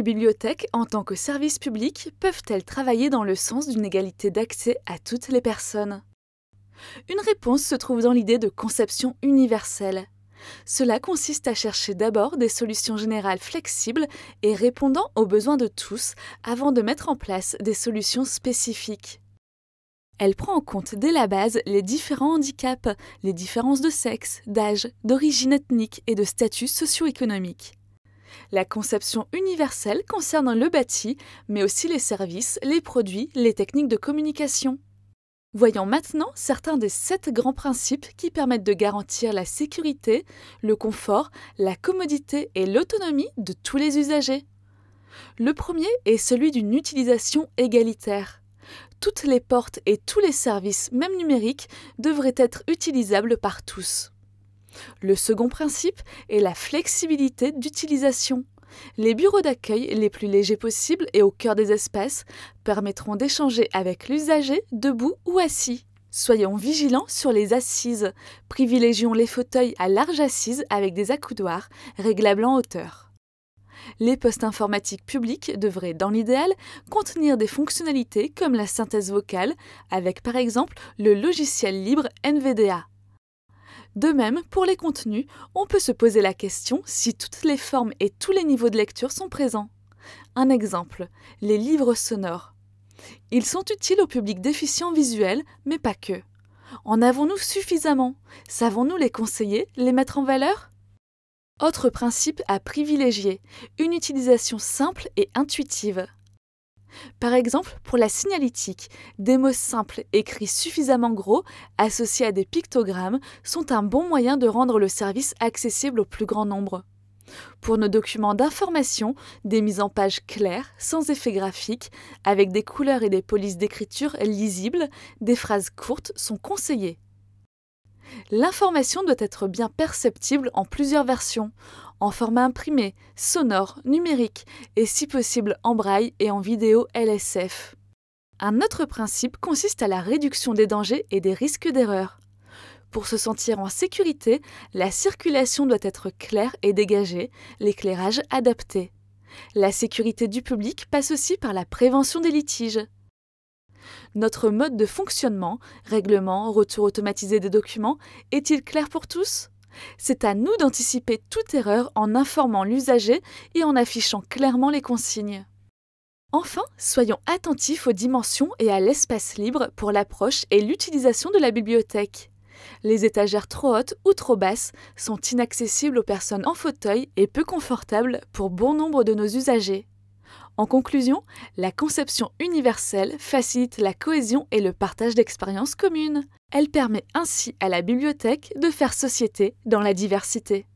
les bibliothèques, en tant que service public, peuvent-elles travailler dans le sens d'une égalité d'accès à toutes les personnes Une réponse se trouve dans l'idée de conception universelle. Cela consiste à chercher d'abord des solutions générales flexibles et répondant aux besoins de tous avant de mettre en place des solutions spécifiques. Elle prend en compte dès la base les différents handicaps, les différences de sexe, d'âge, d'origine ethnique et de statut socio-économique. La conception universelle concerne le bâti, mais aussi les services, les produits, les techniques de communication. Voyons maintenant certains des sept grands principes qui permettent de garantir la sécurité, le confort, la commodité et l'autonomie de tous les usagers. Le premier est celui d'une utilisation égalitaire. Toutes les portes et tous les services, même numériques, devraient être utilisables par tous. Le second principe est la flexibilité d'utilisation. Les bureaux d'accueil les plus légers possibles et au cœur des espaces permettront d'échanger avec l'usager debout ou assis. Soyons vigilants sur les assises. Privilégions les fauteuils à large assise avec des accoudoirs réglables en hauteur. Les postes informatiques publics devraient, dans l'idéal, contenir des fonctionnalités comme la synthèse vocale, avec par exemple le logiciel libre NVDA. De même, pour les contenus, on peut se poser la question si toutes les formes et tous les niveaux de lecture sont présents. Un exemple, les livres sonores. Ils sont utiles au public déficient visuel, mais pas que. En avons-nous suffisamment Savons-nous les conseiller, les mettre en valeur Autre principe à privilégier, une utilisation simple et intuitive. Par exemple, pour la signalétique, des mots simples écrits suffisamment gros, associés à des pictogrammes, sont un bon moyen de rendre le service accessible au plus grand nombre. Pour nos documents d'information, des mises en page claires, sans effet graphique, avec des couleurs et des polices d'écriture lisibles, des phrases courtes sont conseillées. L'information doit être bien perceptible en plusieurs versions, en format imprimé, sonore, numérique et si possible en braille et en vidéo LSF. Un autre principe consiste à la réduction des dangers et des risques d'erreur. Pour se sentir en sécurité, la circulation doit être claire et dégagée, l'éclairage adapté. La sécurité du public passe aussi par la prévention des litiges. Notre mode de fonctionnement, règlement, retour automatisé des documents, est-il clair pour tous c'est à nous d'anticiper toute erreur en informant l'usager et en affichant clairement les consignes. Enfin, soyons attentifs aux dimensions et à l'espace libre pour l'approche et l'utilisation de la bibliothèque. Les étagères trop hautes ou trop basses sont inaccessibles aux personnes en fauteuil et peu confortables pour bon nombre de nos usagers. En conclusion, la conception universelle facilite la cohésion et le partage d'expériences communes. Elle permet ainsi à la bibliothèque de faire société dans la diversité.